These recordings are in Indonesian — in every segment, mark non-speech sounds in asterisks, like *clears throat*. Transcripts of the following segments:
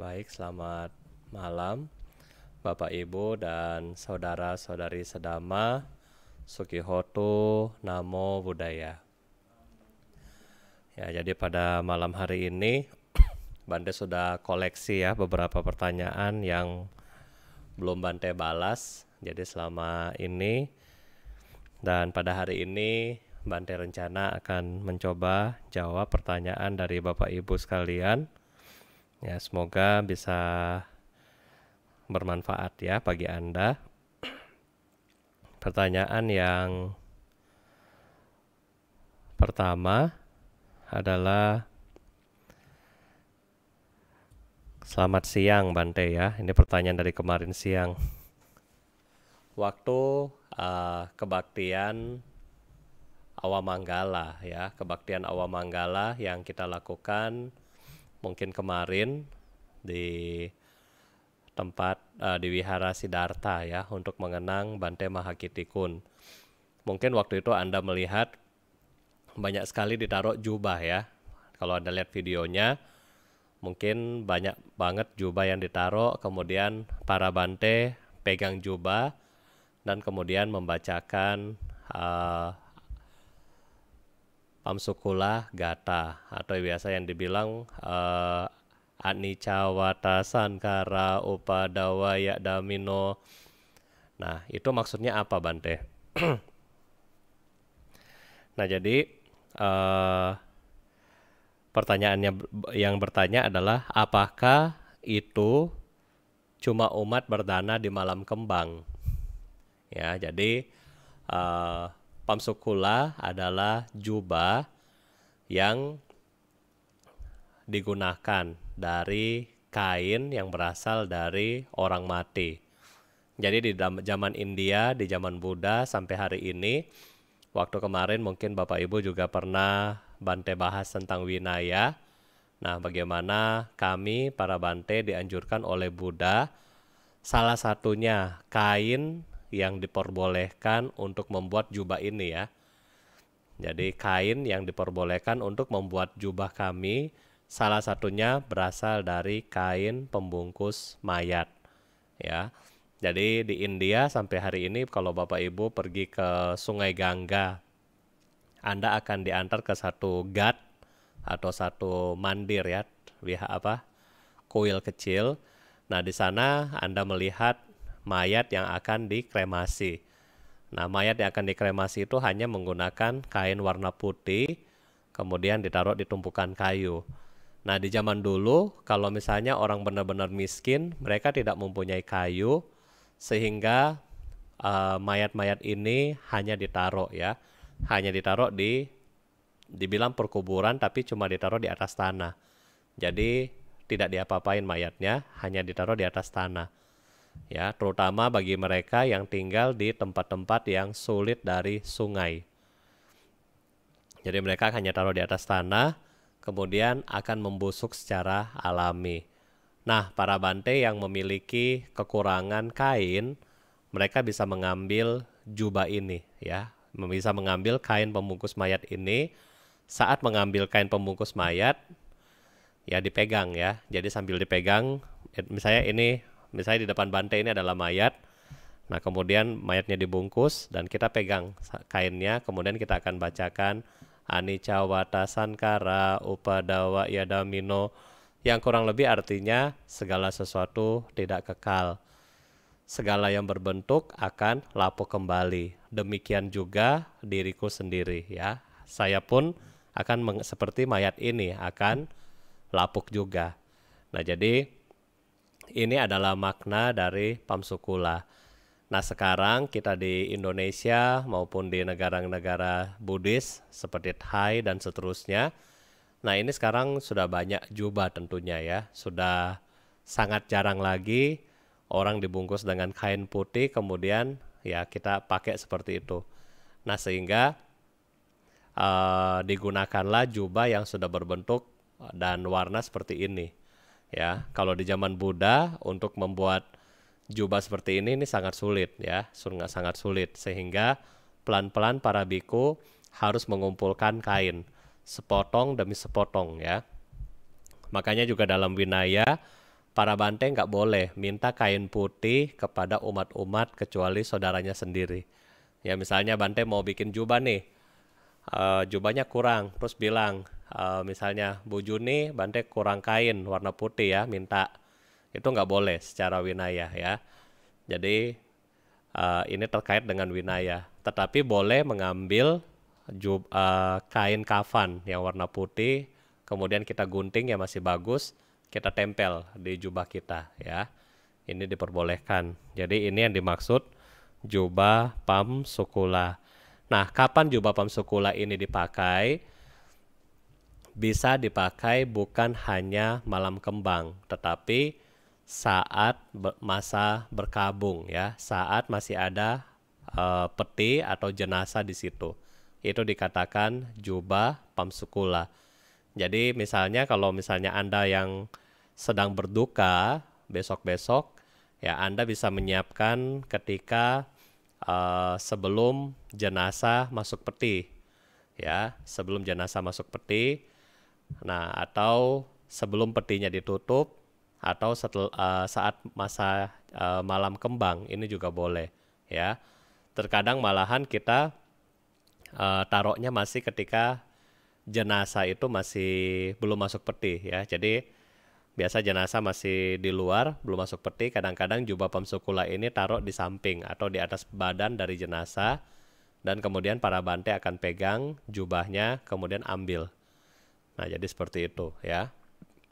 Baik, selamat malam Bapak Ibu dan saudara-saudari sedama Sukihoto Namo Buddhaya. Ya, jadi pada malam hari ini *coughs* Bante sudah koleksi ya beberapa pertanyaan yang belum Bante balas. Jadi selama ini dan pada hari ini Bante rencana akan mencoba jawab pertanyaan dari Bapak Ibu sekalian Ya, semoga bisa bermanfaat ya bagi Anda. Pertanyaan yang pertama adalah Selamat siang Bante ya. Ini pertanyaan dari kemarin siang. Waktu uh, kebaktian Awamanggala ya, kebaktian Awamanggala yang kita lakukan mungkin kemarin di tempat uh, di Wihara Sidarta ya untuk mengenang Bante Mahakitikun. Mungkin waktu itu Anda melihat banyak sekali ditaruh jubah ya. Kalau Anda lihat videonya, mungkin banyak banget jubah yang ditaruh, kemudian para Bante pegang jubah dan kemudian membacakan uh, Pamsukula Gata atau biasa yang dibilang uh, Anicca Sankara upadawa yadamino Nah, itu maksudnya apa Bante? *clears throat* nah, jadi uh, pertanyaannya yang bertanya adalah apakah itu cuma umat berdana di malam kembang? Ya, jadi uh, Pamsukula adalah jubah yang digunakan dari kain yang berasal dari orang mati. Jadi di zaman India, di zaman Buddha sampai hari ini, waktu kemarin mungkin Bapak Ibu juga pernah Bante bahas tentang winaya. Nah, bagaimana kami para Bante dianjurkan oleh Buddha salah satunya kain yang diperbolehkan untuk membuat jubah ini ya. Jadi kain yang diperbolehkan untuk membuat jubah kami salah satunya berasal dari kain pembungkus mayat ya. Jadi di India sampai hari ini kalau Bapak Ibu pergi ke Sungai Gangga Anda akan diantar ke satu gat atau satu mandir ya, lihat apa? kuil kecil. Nah, di sana Anda melihat mayat yang akan dikremasi. Nah, mayat yang akan dikremasi itu hanya menggunakan kain warna putih, kemudian ditaruh di tumpukan kayu. Nah, di zaman dulu, kalau misalnya orang benar-benar miskin, mereka tidak mempunyai kayu, sehingga eh, mayat-mayat uh, ini hanya ditaruh ya, hanya ditaruh di, dibilang perkuburan, tapi cuma ditaruh di atas tanah. Jadi, tidak diapa-apain mayatnya, hanya ditaruh di atas tanah ya terutama bagi mereka yang tinggal di tempat-tempat yang sulit dari sungai. Jadi mereka hanya taruh di atas tanah, kemudian akan membusuk secara alami. Nah, para bante yang memiliki kekurangan kain, mereka bisa mengambil jubah ini ya, bisa mengambil kain pembungkus mayat ini. Saat mengambil kain pembungkus mayat, ya dipegang ya. Jadi sambil dipegang, misalnya ini misalnya di depan bantai ini adalah mayat. Nah, kemudian mayatnya dibungkus dan kita pegang kainnya, kemudian kita akan bacakan anicca wata sankara upadawa yadamino yang kurang lebih artinya segala sesuatu tidak kekal. Segala yang berbentuk akan lapuk kembali. Demikian juga diriku sendiri ya. Saya pun akan seperti mayat ini akan lapuk juga. Nah, jadi ini adalah makna dari Pamsukula. Nah sekarang kita di Indonesia maupun di negara-negara Buddhis seperti Thai dan seterusnya. Nah ini sekarang sudah banyak jubah tentunya ya. Sudah sangat jarang lagi orang dibungkus dengan kain putih kemudian ya kita pakai seperti itu. Nah sehingga uh, digunakanlah jubah yang sudah berbentuk dan warna seperti ini ya kalau di zaman Buddha untuk membuat jubah seperti ini ini sangat sulit ya surga sangat sulit sehingga pelan-pelan para biku harus mengumpulkan kain sepotong demi sepotong ya makanya juga dalam winaya para bante nggak boleh minta kain putih kepada umat-umat kecuali saudaranya sendiri ya misalnya bante mau bikin jubah nih uh, jubahnya kurang terus bilang uh, misalnya Bu Juni Bantek kurang kain warna putih ya minta itu nggak boleh secara winaya ya jadi uh, ini terkait dengan winaya tetapi boleh mengambil jub, uh, kain kafan yang warna putih kemudian kita gunting yang masih bagus kita tempel di jubah kita ya ini diperbolehkan jadi ini yang dimaksud jubah pam sukula nah kapan jubah pam sukula ini dipakai bisa dipakai bukan hanya malam kembang, tetapi saat masa berkabung ya, saat masih ada e, peti atau jenazah di situ. Itu dikatakan jubah pamsukula. Jadi misalnya kalau misalnya Anda yang sedang berduka besok-besok ya Anda bisa menyiapkan ketika e, sebelum jenazah masuk peti ya sebelum jenazah masuk peti Nah, atau sebelum petinya ditutup atau setel, uh, saat masa uh, malam kembang ini juga boleh ya. Terkadang malahan kita uh, taruhnya masih ketika jenazah itu masih belum masuk peti ya. Jadi biasa jenazah masih di luar, belum masuk peti. Kadang-kadang jubah pemsukula ini taruh di samping atau di atas badan dari jenazah dan kemudian para bante akan pegang jubahnya kemudian ambil Nah, jadi seperti itu ya.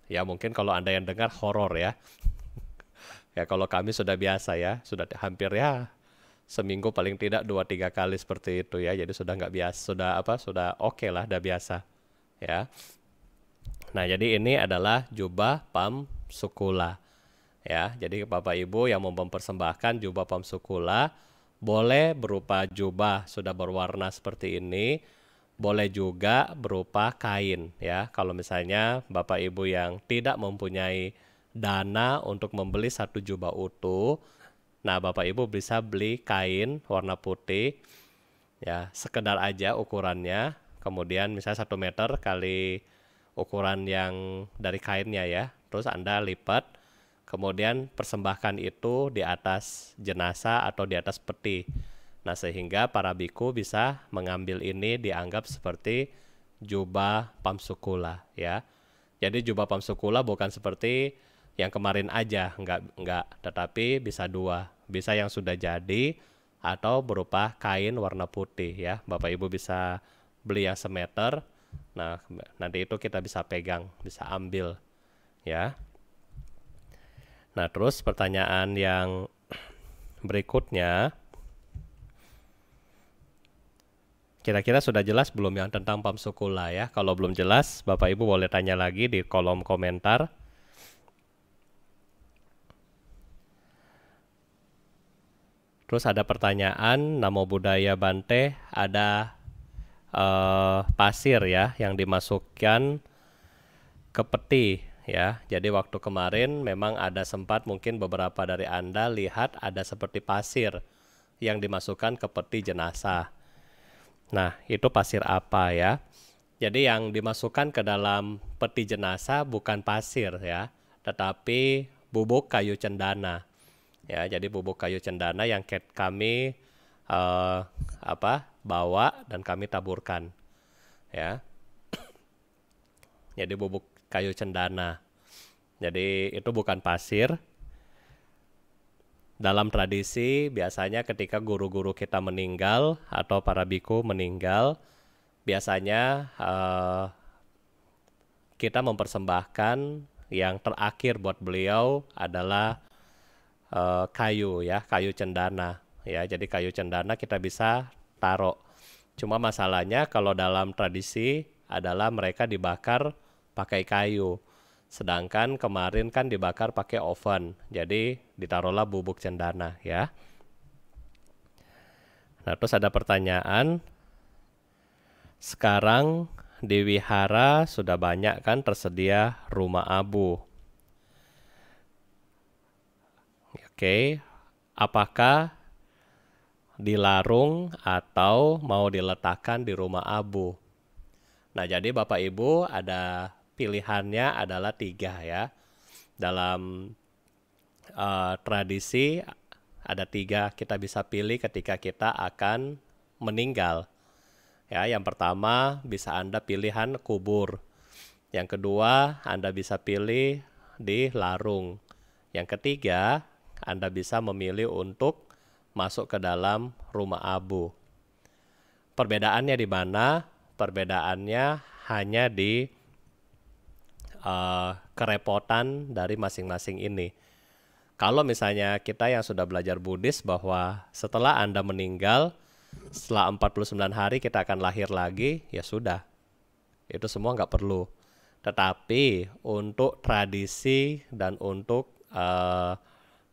Ya mungkin kalau Anda yang dengar horor ya. *laughs* ya kalau kami sudah biasa ya, sudah hampir ya seminggu paling tidak dua tiga kali seperti itu ya. Jadi sudah nggak biasa, sudah apa? Sudah oke okay lah, sudah biasa ya. Nah, jadi ini adalah jubah pam sukula. Ya, jadi Bapak Ibu yang mau mempersembahkan jubah pam sukula boleh berupa jubah sudah berwarna seperti ini boleh juga berupa kain ya. Kalau misalnya Bapak Ibu yang tidak mempunyai dana untuk membeli satu jubah utuh, nah Bapak Ibu bisa beli kain warna putih ya, sekedar aja ukurannya. Kemudian misalnya satu meter kali ukuran yang dari kainnya ya. Terus Anda lipat kemudian persembahkan itu di atas jenazah atau di atas peti. Nah, sehingga para biku bisa mengambil ini dianggap seperti jubah pamsukula ya. Jadi jubah pamsukula bukan seperti yang kemarin aja, enggak enggak, tetapi bisa dua, bisa yang sudah jadi atau berupa kain warna putih ya. Bapak Ibu bisa beli yang semeter. Nah, nanti itu kita bisa pegang, bisa ambil ya. Nah, terus pertanyaan yang *clears throat* berikutnya, Kira-kira sudah jelas belum yang tentang pamsukula ya? Kalau belum jelas, Bapak Ibu boleh tanya lagi di kolom komentar. Terus ada pertanyaan, Namo budaya Bante, ada uh, pasir ya yang dimasukkan ke peti ya. Jadi waktu kemarin memang ada sempat mungkin beberapa dari Anda lihat ada seperti pasir yang dimasukkan ke peti jenazah. Nah, itu pasir apa ya? Jadi yang dimasukkan ke dalam peti jenazah bukan pasir ya, tetapi bubuk kayu cendana. Ya, jadi bubuk kayu cendana yang kami eh, apa? bawa dan kami taburkan. Ya. Jadi bubuk kayu cendana. Jadi itu bukan pasir, dalam tradisi, biasanya ketika guru-guru kita meninggal atau para biku meninggal, biasanya uh, kita mempersembahkan yang terakhir buat beliau adalah uh, kayu ya, kayu cendana ya. Jadi kayu cendana kita bisa taruh. Cuma masalahnya kalau dalam tradisi adalah mereka dibakar pakai kayu. Sedangkan kemarin kan dibakar pakai oven. Jadi ditaruhlah bubuk cendana ya. Nah, terus ada pertanyaan. Sekarang di wihara sudah banyak kan tersedia rumah abu. Oke, apakah dilarung atau mau diletakkan di rumah abu? Nah, jadi Bapak Ibu ada pilihannya adalah tiga ya. Dalam uh, tradisi ada tiga kita bisa pilih ketika kita akan meninggal. Ya, yang pertama bisa Anda pilihan kubur. Yang kedua, Anda bisa pilih di larung. Yang ketiga, Anda bisa memilih untuk masuk ke dalam rumah abu. Perbedaannya di mana? Perbedaannya hanya di uh, kerepotan dari masing-masing ini. Kalau misalnya kita yang sudah belajar Buddhis bahwa setelah Anda meninggal, setelah 49 hari kita akan lahir lagi, ya sudah. Itu semua nggak perlu. Tetapi untuk tradisi dan untuk uh,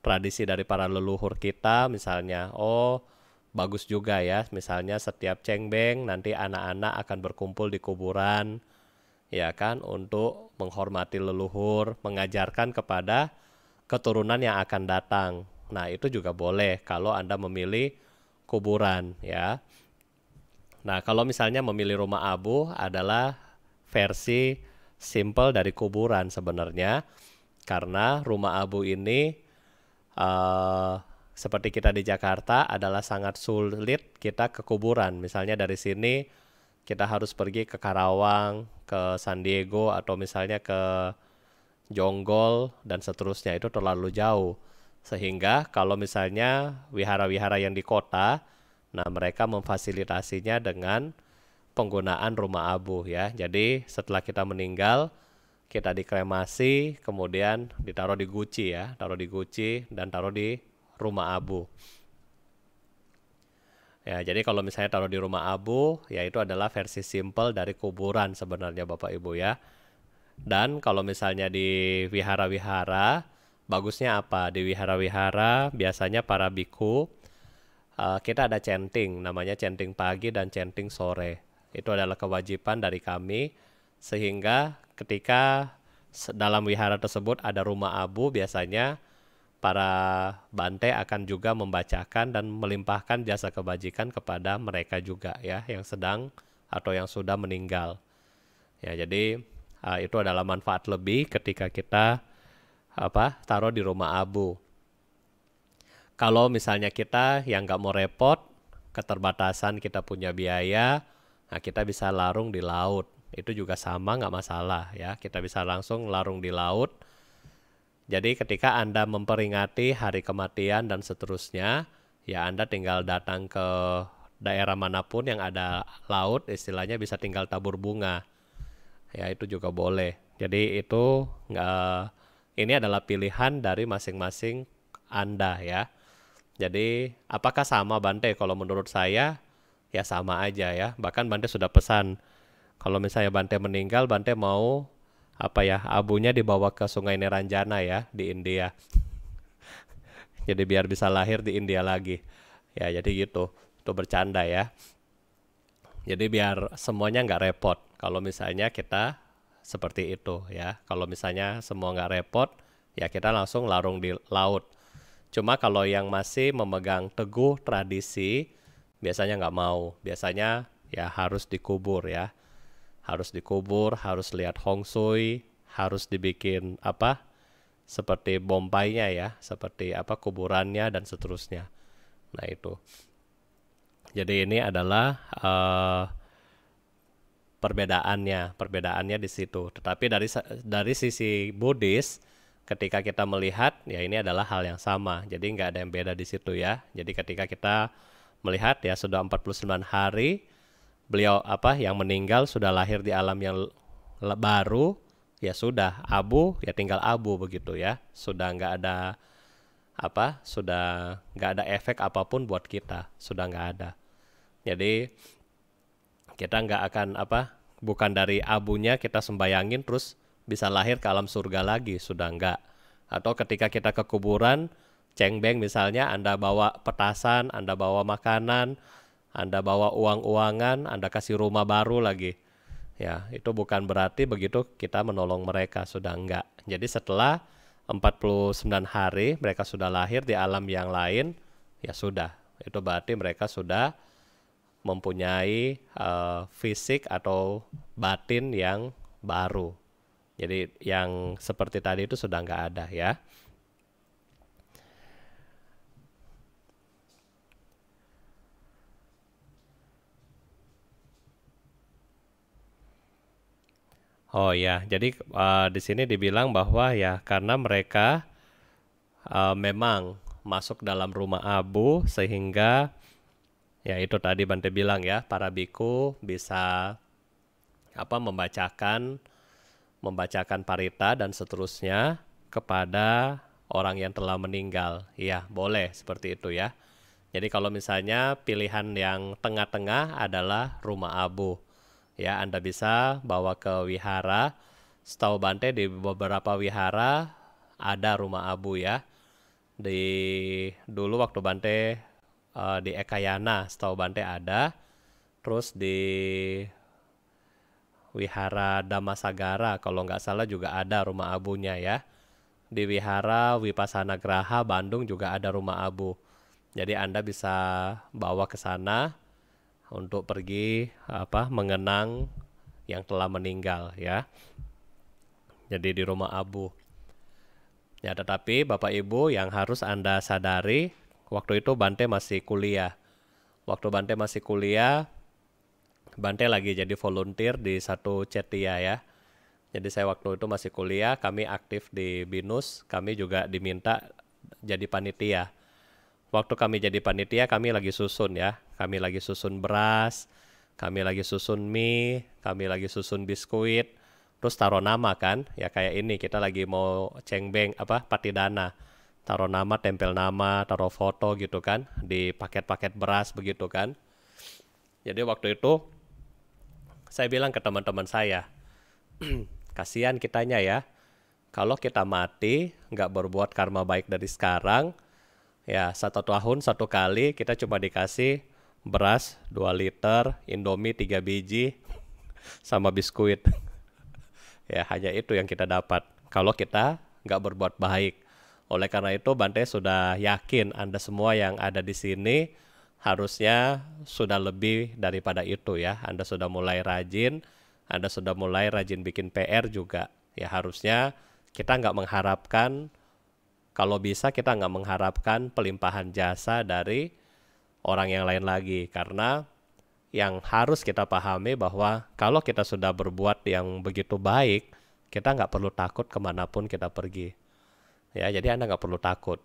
tradisi dari para leluhur kita, misalnya, oh bagus juga ya, misalnya setiap cengbeng nanti anak-anak akan berkumpul di kuburan, ya kan, untuk menghormati leluhur, mengajarkan kepada keturunan yang akan datang. Nah, itu juga boleh kalau Anda memilih kuburan ya. Nah, kalau misalnya memilih rumah abu adalah versi simple dari kuburan sebenarnya karena rumah abu ini uh, seperti kita di Jakarta adalah sangat sulit kita ke kuburan. Misalnya dari sini kita harus pergi ke Karawang, ke San Diego atau misalnya ke jonggol, dan seterusnya itu terlalu jauh. Sehingga kalau misalnya wihara-wihara yang di kota, nah mereka memfasilitasinya dengan penggunaan rumah abu ya. Jadi setelah kita meninggal, kita dikremasi, kemudian ditaruh di guci ya, taruh di guci dan taruh di rumah abu. Ya, jadi kalau misalnya taruh di rumah abu, ya itu adalah versi simple dari kuburan sebenarnya Bapak Ibu ya. Dan kalau misalnya di wihara-wihara, bagusnya apa? Di wihara-wihara biasanya para biku uh, kita ada chanting, namanya chanting pagi dan chanting sore. Itu adalah kewajiban dari kami sehingga ketika dalam wihara tersebut ada rumah abu biasanya para bante akan juga membacakan dan melimpahkan jasa kebajikan kepada mereka juga ya yang sedang atau yang sudah meninggal. Ya, jadi Uh, itu adalah manfaat lebih ketika kita apa taruh di rumah abu. Kalau misalnya kita yang nggak mau repot, keterbatasan kita punya biaya, nah kita bisa larung di laut. Itu juga sama nggak masalah ya. Kita bisa langsung larung di laut. Jadi ketika Anda memperingati hari kematian dan seterusnya, ya Anda tinggal datang ke daerah manapun yang ada laut, istilahnya bisa tinggal tabur bunga ya itu juga boleh jadi itu nggak ini adalah pilihan dari masing-masing anda ya jadi apakah sama Bante kalau menurut saya ya sama aja ya bahkan Bante sudah pesan kalau misalnya Bante meninggal Bante mau apa ya abunya dibawa ke Sungai Neranjana ya di India *laughs* jadi biar bisa lahir di India lagi ya jadi gitu itu bercanda ya jadi biar semuanya nggak repot kalau misalnya kita seperti itu ya. Kalau misalnya semua nggak repot, ya kita langsung larung di laut. Cuma kalau yang masih memegang teguh tradisi, biasanya nggak mau. Biasanya ya harus dikubur ya. Harus dikubur, harus lihat Hong hongsui, harus dibikin apa? Seperti bompainya ya, seperti apa kuburannya dan seterusnya. Nah itu. Jadi ini adalah uh, perbedaannya perbedaannya di situ tetapi dari dari sisi Buddhis ketika kita melihat ya ini adalah hal yang sama jadi nggak ada yang beda di situ ya jadi ketika kita melihat ya sudah 49 hari beliau apa yang meninggal sudah lahir di alam yang baru ya sudah abu ya tinggal abu begitu ya sudah nggak ada apa sudah nggak ada efek apapun buat kita sudah nggak ada jadi kita nggak akan apa, bukan dari abunya kita sembayangin terus bisa lahir ke alam surga lagi, sudah nggak. Atau ketika kita ke kuburan, cengbeng misalnya Anda bawa petasan, Anda bawa makanan, Anda bawa uang-uangan, Anda kasih rumah baru lagi. Ya, itu bukan berarti begitu kita menolong mereka, sudah enggak. Jadi setelah 49 hari mereka sudah lahir di alam yang lain, ya sudah. Itu berarti mereka sudah mempunyai uh, fisik atau batin yang baru. Jadi yang seperti tadi itu sudah nggak ada ya. Oh ya, jadi uh, di sini dibilang bahwa ya karena mereka uh, memang masuk dalam rumah abu sehingga Ya itu tadi Bante bilang ya, para biku bisa apa membacakan membacakan parita dan seterusnya kepada orang yang telah meninggal. Ya boleh seperti itu ya. Jadi kalau misalnya pilihan yang tengah-tengah adalah rumah abu. Ya, Anda bisa bawa ke wihara. Setahu Bante di beberapa wihara ada rumah abu ya. Di dulu waktu Bante uh, di Ekayana setahu Bante ada terus di Wihara Damasagara kalau nggak salah juga ada rumah abunya ya di Wihara Wipasana Graha Bandung juga ada rumah abu jadi Anda bisa bawa ke sana untuk pergi apa mengenang yang telah meninggal ya jadi di rumah abu ya tetapi Bapak Ibu yang harus Anda sadari waktu itu Bante masih kuliah. Waktu Bante masih kuliah, Bante lagi jadi volunteer di satu cetia ya. Jadi saya waktu itu masih kuliah, kami aktif di BINUS, kami juga diminta jadi panitia. Waktu kami jadi panitia, kami lagi susun ya. Kami lagi susun beras, kami lagi susun mie, kami lagi susun biskuit, terus taruh nama kan. Ya kayak ini, kita lagi mau cengbeng, apa, patidana. dana taruh nama, tempel nama, taruh foto gitu kan di paket-paket beras begitu kan. Jadi waktu itu saya bilang ke teman-teman saya, *clears throat* kasihan kitanya ya, kalau kita mati nggak berbuat karma baik dari sekarang, ya satu tahun satu kali kita cuma dikasih beras 2 liter, indomie 3 biji, *laughs* sama biskuit. *laughs* ya hanya itu yang kita dapat kalau kita nggak berbuat baik. Oleh karena itu, Bante sudah yakin Anda semua yang ada di sini harusnya sudah lebih daripada itu ya. Anda sudah mulai rajin, Anda sudah mulai rajin bikin PR juga. Ya harusnya kita nggak mengharapkan, kalau bisa kita nggak mengharapkan pelimpahan jasa dari orang yang lain lagi. Karena yang harus kita pahami bahwa kalau kita sudah berbuat yang begitu baik, kita nggak perlu takut kemanapun kita pergi ya jadi anda nggak perlu takut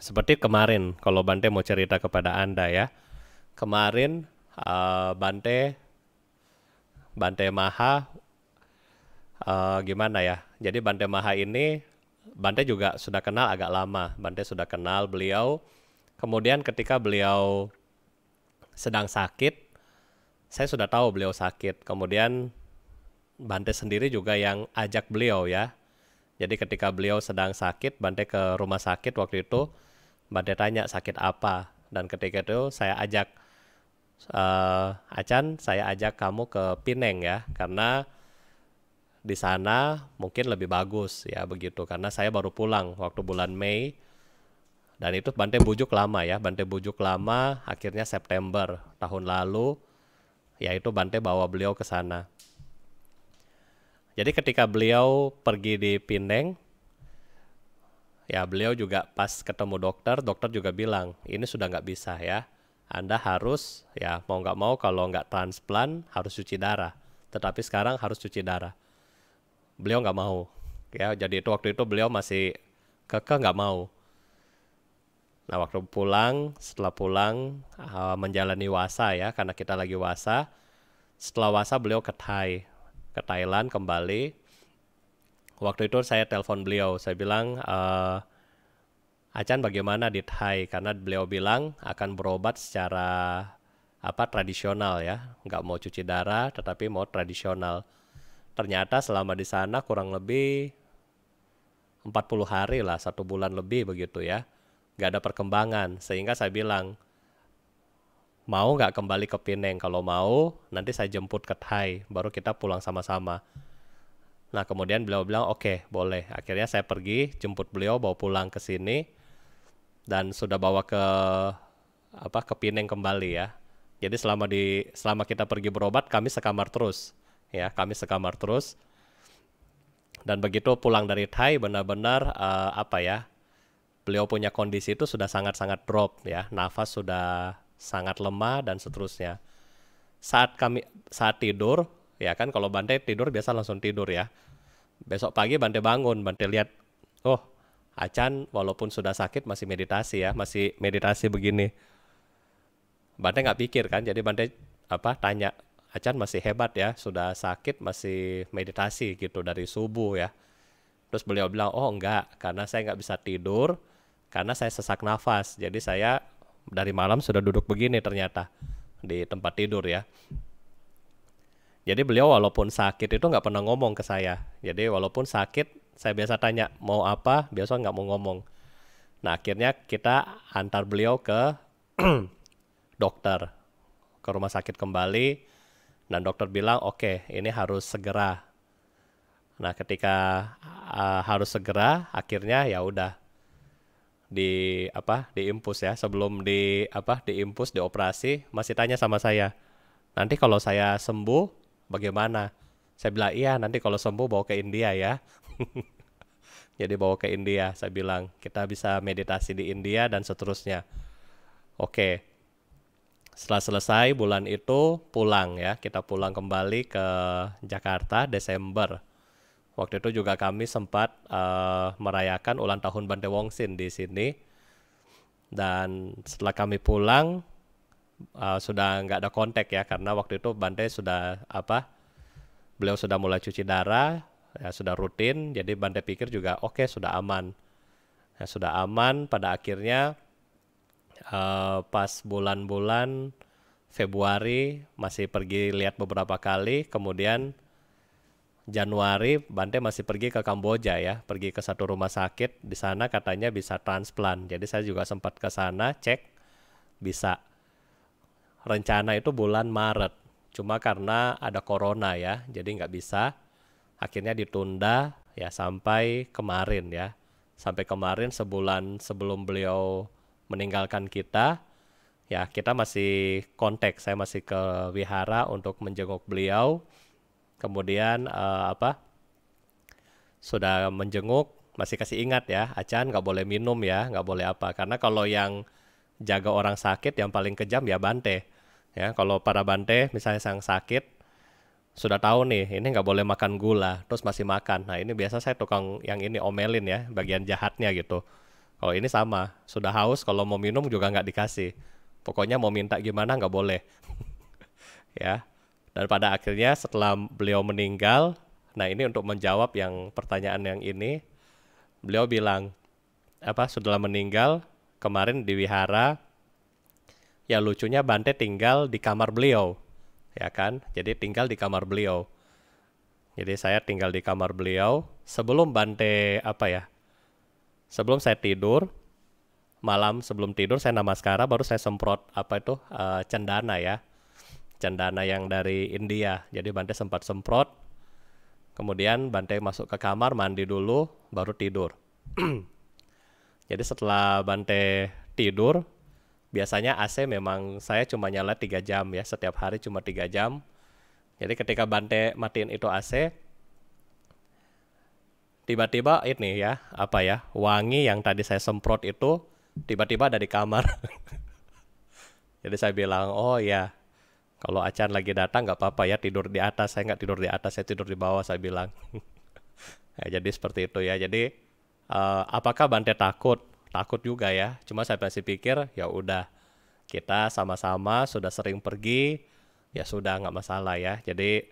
seperti kemarin kalau Bante mau cerita kepada anda ya kemarin uh, Bante Bante Maha uh, gimana ya jadi Bante Maha ini Bante juga sudah kenal agak lama Bante sudah kenal beliau kemudian ketika beliau sedang sakit saya sudah tahu beliau sakit kemudian Bante sendiri juga yang ajak beliau ya jadi ketika beliau sedang sakit, Bante ke rumah sakit waktu itu, Bante tanya sakit apa. Dan ketika itu saya ajak, uh, eh, Acan, saya ajak kamu ke Pineng ya, karena di sana mungkin lebih bagus ya begitu. Karena saya baru pulang waktu bulan Mei, dan itu Bante bujuk lama ya, Bante bujuk lama akhirnya September tahun lalu, yaitu Bante bawa beliau ke sana jadi ketika beliau pergi di Pineng, ya beliau juga pas ketemu dokter, dokter juga bilang ini sudah nggak bisa ya. Anda harus ya mau nggak mau kalau nggak transplant harus cuci darah. Tetapi sekarang harus cuci darah. Beliau nggak mau. Ya, jadi itu waktu itu beliau masih keke nggak mau. Nah waktu pulang, setelah pulang uh, menjalani wasa ya, karena kita lagi wasa. Setelah wasa beliau ke Thai, ke Thailand kembali. Waktu itu saya telepon beliau, saya bilang, e, eh, Acan bagaimana di Thai? Karena beliau bilang akan berobat secara apa tradisional ya, nggak mau cuci darah, tetapi mau tradisional. Ternyata selama di sana kurang lebih 40 hari lah, satu bulan lebih begitu ya. Nggak ada perkembangan, sehingga saya bilang, mau nggak kembali ke Pineng? Kalau mau, nanti saya jemput ke Thai, baru kita pulang sama-sama. Nah, kemudian beliau bilang, oke, okay, boleh. Akhirnya saya pergi, jemput beliau, bawa pulang ke sini, dan sudah bawa ke apa ke Pineng kembali ya. Jadi selama di selama kita pergi berobat, kami sekamar terus, ya, kami sekamar terus. Dan begitu pulang dari Thai, benar-benar uh, apa ya, beliau punya kondisi itu sudah sangat-sangat drop ya, nafas sudah sangat lemah dan seterusnya. Saat kami saat tidur, ya kan kalau Bante tidur biasa langsung tidur ya. Besok pagi Bante bangun, Bante lihat, oh Acan walaupun sudah sakit masih meditasi ya, masih meditasi begini. Bante nggak pikir kan, jadi Bante apa tanya Acan masih hebat ya, sudah sakit masih meditasi gitu dari subuh ya. Terus beliau bilang, oh enggak, karena saya nggak bisa tidur, karena saya sesak nafas. Jadi saya dari malam sudah duduk begini ternyata di tempat tidur ya. Jadi beliau walaupun sakit itu nggak pernah ngomong ke saya. Jadi walaupun sakit, saya biasa tanya mau apa, biasa nggak mau ngomong. Nah akhirnya kita antar beliau ke *clears throat* dokter, ke rumah sakit kembali. Dan dokter bilang oke okay, ini harus segera. Nah ketika uh, harus segera, akhirnya ya udah di apa di impus ya sebelum di apa di impus di operasi masih tanya sama saya nanti kalau saya sembuh bagaimana saya bilang iya nanti kalau sembuh bawa ke India ya *laughs* jadi bawa ke India saya bilang kita bisa meditasi di India dan seterusnya oke setelah selesai bulan itu pulang ya kita pulang kembali ke Jakarta Desember Waktu itu juga kami sempat uh, merayakan ulang tahun Bante Wongsin di sini. Dan setelah kami pulang uh, sudah nggak ada kontak ya karena waktu itu Bante sudah apa? Beliau sudah mulai cuci darah, ya sudah rutin. Jadi Bante pikir juga oke okay, sudah aman. Ya, sudah aman. Pada akhirnya uh, pas bulan-bulan Februari masih pergi lihat beberapa kali, kemudian Januari Bante masih pergi ke Kamboja ya, pergi ke satu rumah sakit di sana katanya bisa transplant. Jadi saya juga sempat ke sana cek bisa. Rencana itu bulan Maret. Cuma karena ada corona ya, jadi nggak bisa. Akhirnya ditunda ya sampai kemarin ya. Sampai kemarin sebulan sebelum beliau meninggalkan kita, ya kita masih kontak. Saya masih ke wihara untuk menjenguk beliau kemudian uh, apa sudah menjenguk masih kasih ingat ya acan nggak boleh minum ya nggak boleh apa karena kalau yang jaga orang sakit yang paling kejam ya bante ya kalau para bante misalnya sang sakit sudah tahu nih ini nggak boleh makan gula terus masih makan nah ini biasa saya tukang yang ini omelin ya bagian jahatnya gitu kalau ini sama sudah haus kalau mau minum juga nggak dikasih pokoknya mau minta gimana nggak boleh *laughs* ya dan pada akhirnya setelah beliau meninggal, nah ini untuk menjawab yang pertanyaan yang ini, beliau bilang apa setelah meninggal kemarin di wihara ya lucunya Bante tinggal di kamar beliau ya kan jadi tinggal di kamar beliau jadi saya tinggal di kamar beliau sebelum Bante apa ya sebelum saya tidur malam sebelum tidur saya namaskara baru saya semprot apa itu uh, cendana ya cendana yang dari India. Jadi Bante sempat semprot, kemudian Bante masuk ke kamar, mandi dulu, baru tidur. *clears throat* Jadi setelah Bante tidur, biasanya AC memang saya cuma nyala 3 jam ya, setiap hari cuma 3 jam. Jadi ketika Bante matiin itu AC, tiba-tiba ini ya, apa ya, wangi yang tadi saya semprot itu tiba-tiba ada di kamar. *laughs* Jadi saya bilang, oh ya, kalau Acan lagi datang nggak apa-apa ya tidur di atas, saya nggak tidur di atas, saya tidur di bawah saya bilang. *laughs* ya, jadi seperti itu ya. Jadi uh, apakah Bante takut? Takut juga ya. Cuma saya pasti pikir ya udah kita sama-sama sudah sering pergi ya sudah nggak masalah ya. Jadi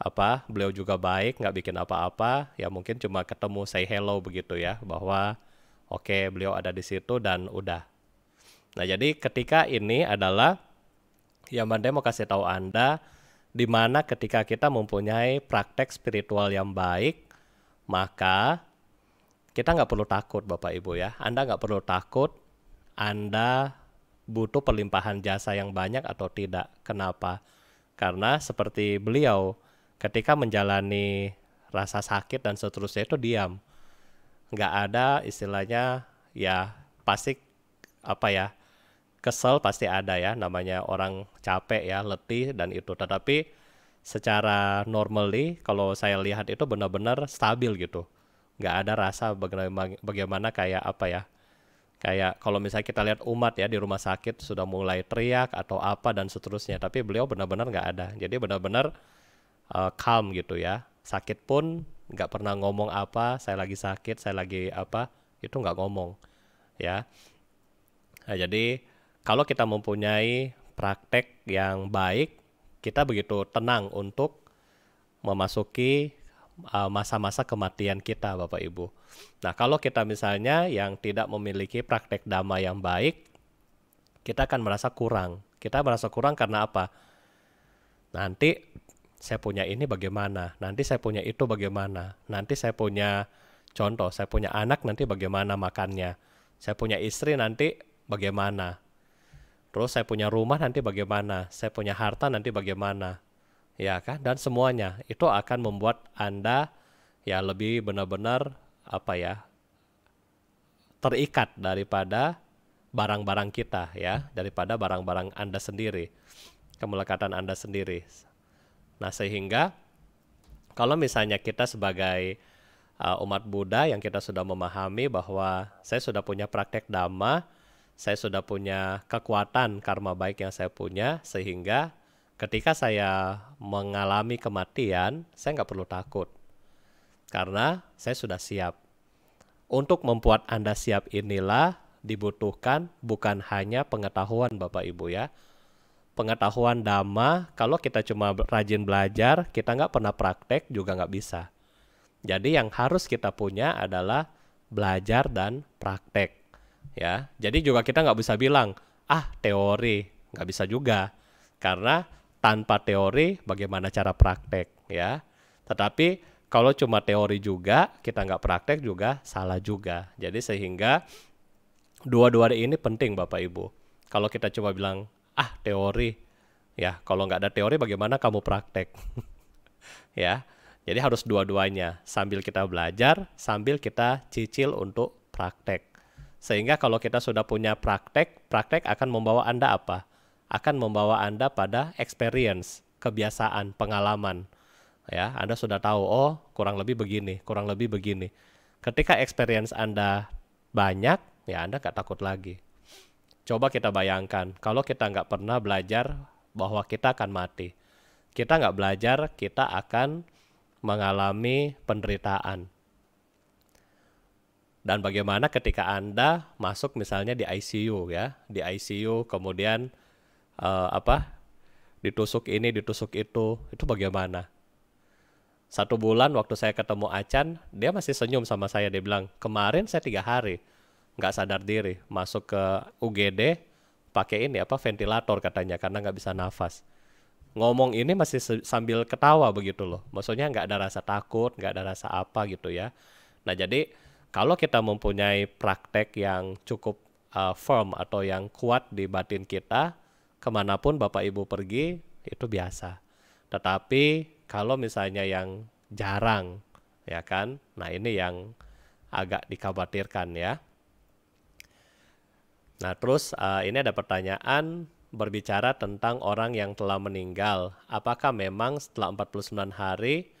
apa beliau juga baik nggak bikin apa-apa ya mungkin cuma ketemu say hello begitu ya bahwa oke okay, beliau ada di situ dan udah. Nah jadi ketika ini adalah yang Bante mau kasih tahu Anda di mana ketika kita mempunyai praktek spiritual yang baik, maka kita nggak perlu takut Bapak Ibu ya. Anda nggak perlu takut Anda butuh perlimpahan jasa yang banyak atau tidak. Kenapa? Karena seperti beliau ketika menjalani rasa sakit dan seterusnya itu diam. Nggak ada istilahnya ya pasti apa ya kesel pasti ada ya namanya orang capek ya letih dan itu tetapi secara normally kalau saya lihat itu benar-benar stabil gitu nggak ada rasa bagaimana, bagaimana kayak apa ya kayak kalau misalnya kita lihat umat ya di rumah sakit sudah mulai teriak atau apa dan seterusnya tapi beliau benar-benar nggak ada jadi benar-benar uh, calm gitu ya sakit pun nggak pernah ngomong apa saya lagi sakit saya lagi apa itu nggak ngomong ya nah, jadi kalau kita mempunyai praktek yang baik, kita begitu tenang untuk memasuki eh, masa-masa kematian kita, Bapak Ibu. Nah, kalau kita misalnya yang tidak memiliki praktek damai yang baik, kita akan merasa kurang. Kita merasa kurang karena apa? Nanti saya punya ini bagaimana? Nanti saya punya itu bagaimana? Nanti saya punya contoh, saya punya anak nanti bagaimana makannya? Saya punya istri nanti bagaimana? Terus saya punya rumah nanti bagaimana? Saya punya harta nanti bagaimana? Ya kan? Dan semuanya itu akan membuat Anda ya lebih benar-benar apa ya? terikat daripada barang-barang kita ya, daripada barang-barang Anda sendiri. Kemelekatan Anda sendiri. Nah, sehingga kalau misalnya kita sebagai uh, umat Buddha yang kita sudah memahami bahwa saya sudah punya praktek dhamma saya sudah punya kekuatan karma baik yang saya punya sehingga ketika saya mengalami kematian saya nggak perlu takut karena saya sudah siap untuk membuat anda siap inilah dibutuhkan bukan hanya pengetahuan bapak ibu ya pengetahuan dhamma kalau kita cuma rajin belajar kita nggak pernah praktek juga nggak bisa jadi yang harus kita punya adalah belajar dan praktek ya jadi juga kita nggak bisa bilang ah teori nggak bisa juga karena tanpa teori bagaimana cara praktek ya tetapi kalau cuma teori juga kita nggak praktek juga salah juga jadi sehingga dua-dua ini penting bapak ibu kalau kita cuma bilang ah teori ya kalau nggak ada teori bagaimana kamu praktek *laughs* ya jadi harus dua-duanya sambil kita belajar sambil kita cicil untuk praktek sehingga kalau kita sudah punya praktek, praktek akan membawa Anda apa? Akan membawa Anda pada experience, kebiasaan, pengalaman. Ya, Anda sudah tahu, oh kurang lebih begini, kurang lebih begini. Ketika experience Anda banyak, ya Anda nggak takut lagi. Coba kita bayangkan, kalau kita nggak pernah belajar bahwa kita akan mati. Kita nggak belajar, kita akan mengalami penderitaan dan bagaimana ketika Anda masuk misalnya di ICU ya, di ICU kemudian uh, apa? ditusuk ini, ditusuk itu, itu bagaimana? Satu bulan waktu saya ketemu Achan dia masih senyum sama saya. Dia bilang, kemarin saya tiga hari nggak sadar diri, masuk ke UGD pakai ini apa ventilator katanya karena nggak bisa nafas. Ngomong ini masih sambil ketawa begitu loh. Maksudnya nggak ada rasa takut, nggak ada rasa apa gitu ya. Nah jadi kalau kita mempunyai praktek yang cukup uh, firm atau yang kuat di batin kita, kemanapun Bapak Ibu pergi itu biasa. Tetapi kalau misalnya yang jarang, ya kan? Nah ini yang agak dikhawatirkan ya. Nah terus uh, ini ada pertanyaan berbicara tentang orang yang telah meninggal. Apakah memang setelah 49 hari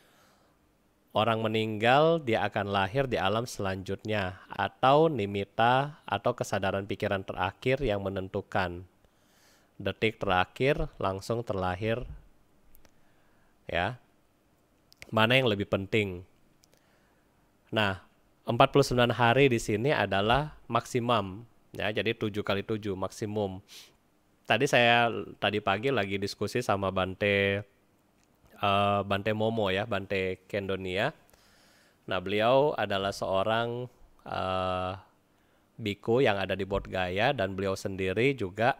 Orang meninggal dia akan lahir di alam selanjutnya atau nimita atau kesadaran pikiran terakhir yang menentukan. Detik terakhir langsung terlahir. Ya. Mana yang lebih penting? Nah, 49 hari di sini adalah maksimum ya. Jadi 7 kali 7 maksimum. Tadi saya tadi pagi lagi diskusi sama Bante uh, Bante Momo ya, Bante Kendonia. Nah, beliau adalah seorang uh, biku yang ada di Bodh Gaya dan beliau sendiri juga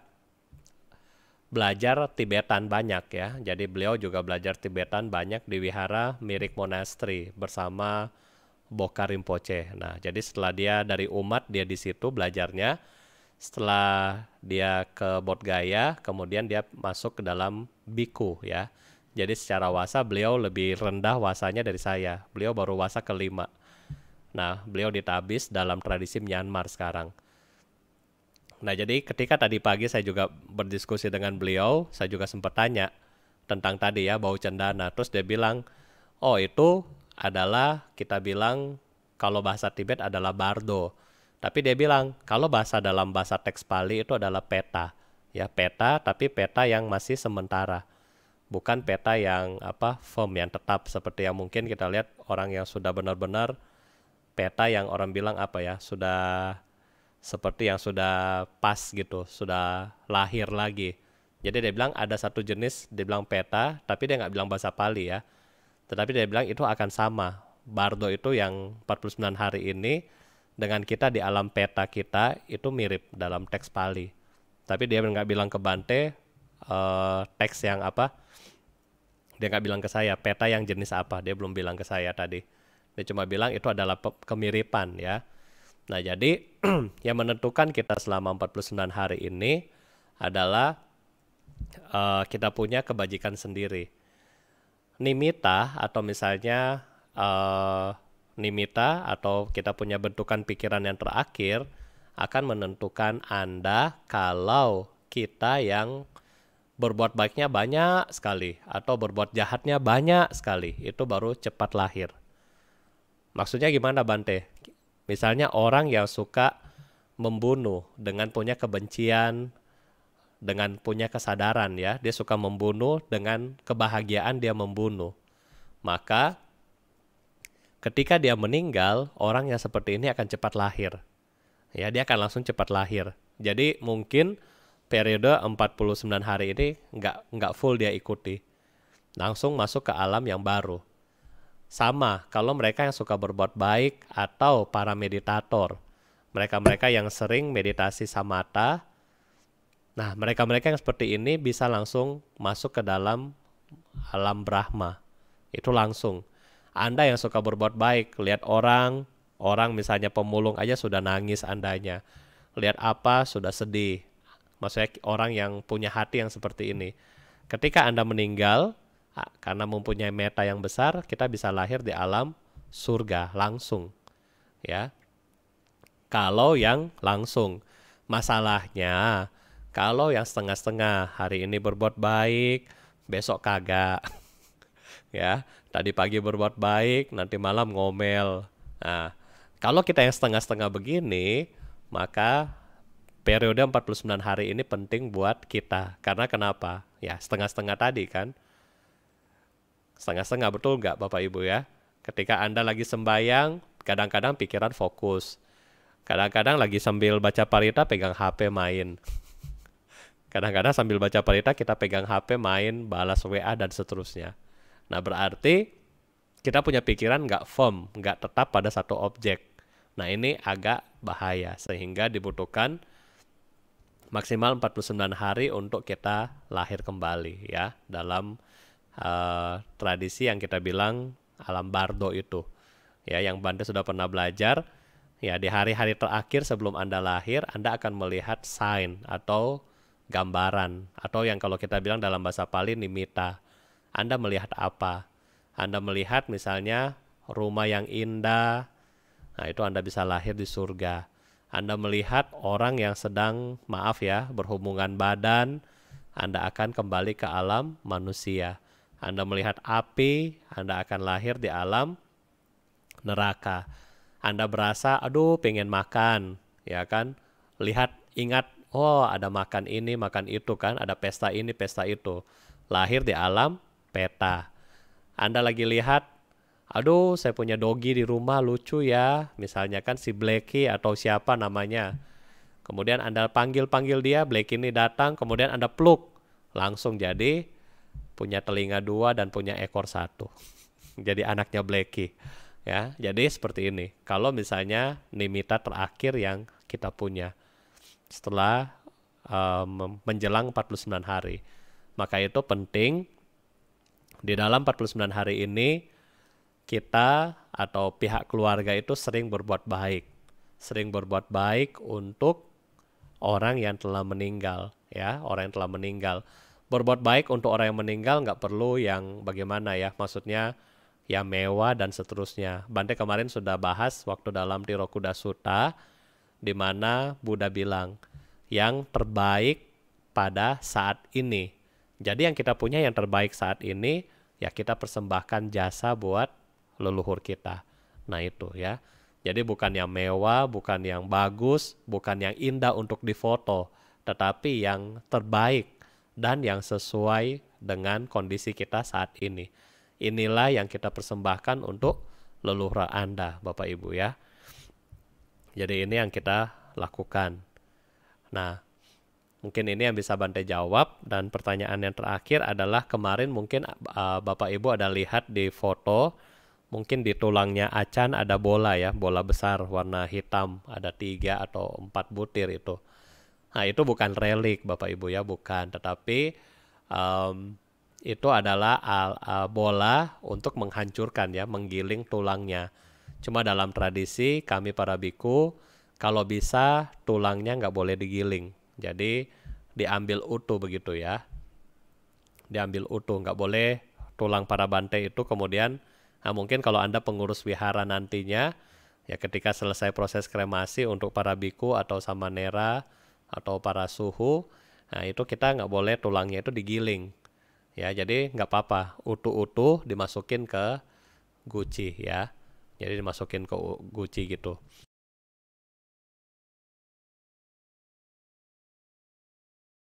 belajar Tibetan banyak ya. Jadi beliau juga belajar Tibetan banyak di wihara Mirik Monastery bersama Boka Rinpoche. Nah, jadi setelah dia dari umat dia di situ belajarnya. Setelah dia ke Bodh Gaya, kemudian dia masuk ke dalam biku ya. Jadi secara wasa beliau lebih rendah wasanya dari saya. Beliau baru wasa kelima. Nah, beliau ditabis dalam tradisi Myanmar sekarang. Nah, jadi ketika tadi pagi saya juga berdiskusi dengan beliau, saya juga sempat tanya tentang tadi ya bau cendana. Terus dia bilang, "Oh, itu adalah kita bilang kalau bahasa Tibet adalah bardo." Tapi dia bilang, kalau bahasa dalam bahasa teks Pali itu adalah peta. Ya, peta tapi peta yang masih sementara bukan peta yang apa firm yang tetap seperti yang mungkin kita lihat orang yang sudah benar-benar peta yang orang bilang apa ya sudah seperti yang sudah pas gitu sudah lahir lagi jadi dia bilang ada satu jenis dia bilang peta tapi dia nggak bilang bahasa Pali ya tetapi dia bilang itu akan sama Bardo itu yang 49 hari ini dengan kita di alam peta kita itu mirip dalam teks Pali tapi dia nggak bilang ke Bante uh, teks yang apa dia nggak bilang ke saya peta yang jenis apa, dia belum bilang ke saya tadi. Dia cuma bilang itu adalah kemiripan ya. Nah, jadi *clears throat* yang menentukan kita selama 49 hari ini adalah uh, kita punya kebajikan sendiri. Nimita atau misalnya uh, nimita atau kita punya bentukan pikiran yang terakhir akan menentukan Anda kalau kita yang berbuat baiknya banyak sekali atau berbuat jahatnya banyak sekali itu baru cepat lahir maksudnya gimana Bante misalnya orang yang suka membunuh dengan punya kebencian dengan punya kesadaran ya dia suka membunuh dengan kebahagiaan dia membunuh maka ketika dia meninggal orang yang seperti ini akan cepat lahir ya dia akan langsung cepat lahir jadi mungkin periode 49 hari ini nggak nggak full dia ikuti. Langsung masuk ke alam yang baru. Sama kalau mereka yang suka berbuat baik atau para meditator. Mereka-mereka yang sering meditasi samata. Nah, mereka-mereka yang seperti ini bisa langsung masuk ke dalam alam Brahma. Itu langsung. Anda yang suka berbuat baik, lihat orang, orang misalnya pemulung aja sudah nangis andanya. Lihat apa sudah sedih maksudnya orang yang punya hati yang seperti ini. Ketika Anda meninggal karena mempunyai meta yang besar, kita bisa lahir di alam surga langsung. Ya. Kalau yang langsung. Masalahnya kalau yang setengah-setengah, hari ini berbuat baik, besok kagak. *laughs* ya, tadi pagi berbuat baik, nanti malam ngomel. Nah, kalau kita yang setengah-setengah begini, maka periode 49 hari ini penting buat kita. Karena kenapa? Ya, setengah-setengah tadi kan. Setengah-setengah betul nggak Bapak Ibu ya? Ketika Anda lagi sembayang, kadang-kadang pikiran fokus. Kadang-kadang lagi sambil baca parita pegang HP main. *laughs* Kadang-kadang sambil baca parita kita pegang HP main, balas WA dan seterusnya. Nah berarti kita punya pikiran nggak firm, nggak tetap pada satu objek. Nah ini agak bahaya sehingga dibutuhkan maksimal 49 hari untuk kita lahir kembali ya dalam uh, tradisi yang kita bilang alam bardo itu ya yang Banda sudah pernah belajar ya di hari-hari terakhir sebelum Anda lahir Anda akan melihat sign atau gambaran atau yang kalau kita bilang dalam bahasa Pali nimita Anda melihat apa Anda melihat misalnya rumah yang indah nah itu Anda bisa lahir di surga anda melihat orang yang sedang, maaf ya, berhubungan badan, Anda akan kembali ke alam manusia. Anda melihat api, Anda akan lahir di alam neraka. Anda berasa, aduh pengen makan, ya kan? Lihat, ingat, oh ada makan ini, makan itu kan, ada pesta ini, pesta itu. Lahir di alam peta. Anda lagi lihat aduh saya punya dogi di rumah lucu ya misalnya kan si Blacky atau siapa namanya kemudian anda panggil-panggil dia Blacky ini datang kemudian anda peluk langsung jadi punya telinga dua dan punya ekor satu *laughs* jadi anaknya Blacky ya jadi seperti ini kalau misalnya nimita terakhir yang kita punya setelah um, menjelang 49 hari maka itu penting di dalam 49 hari ini kita atau pihak keluarga itu sering berbuat baik, sering berbuat baik untuk orang yang telah meninggal, ya, orang yang telah meninggal. Berbuat baik untuk orang yang meninggal nggak perlu yang bagaimana ya, maksudnya ya mewah dan seterusnya. Bante kemarin sudah bahas waktu dalam Tirokuda Suta, di mana Buddha bilang yang terbaik pada saat ini. Jadi yang kita punya yang terbaik saat ini, ya kita persembahkan jasa buat leluhur kita. Nah itu ya. Jadi bukan yang mewah, bukan yang bagus, bukan yang indah untuk difoto, tetapi yang terbaik dan yang sesuai dengan kondisi kita saat ini. Inilah yang kita persembahkan untuk leluhur Anda, Bapak Ibu ya. Jadi ini yang kita lakukan. Nah, mungkin ini yang bisa Bante jawab dan pertanyaan yang terakhir adalah kemarin mungkin uh, Bapak Ibu ada lihat di foto mungkin di tulangnya acan ada bola ya, bola besar warna hitam, ada tiga atau empat butir itu. Nah itu bukan relik Bapak Ibu ya, bukan. Tetapi um, itu adalah al, uh, bola untuk menghancurkan ya, menggiling tulangnya. Cuma dalam tradisi kami para biku, kalau bisa tulangnya nggak boleh digiling. Jadi diambil utuh begitu ya. Diambil utuh, nggak boleh tulang para bante itu kemudian Nah, mungkin kalau Anda pengurus wihara nantinya, ya ketika selesai proses kremasi untuk para biku atau sama nera atau para suhu, nah itu kita nggak boleh tulangnya itu digiling. Ya, jadi nggak apa-apa, utuh-utuh dimasukin ke guci ya. Jadi dimasukin ke guci gitu.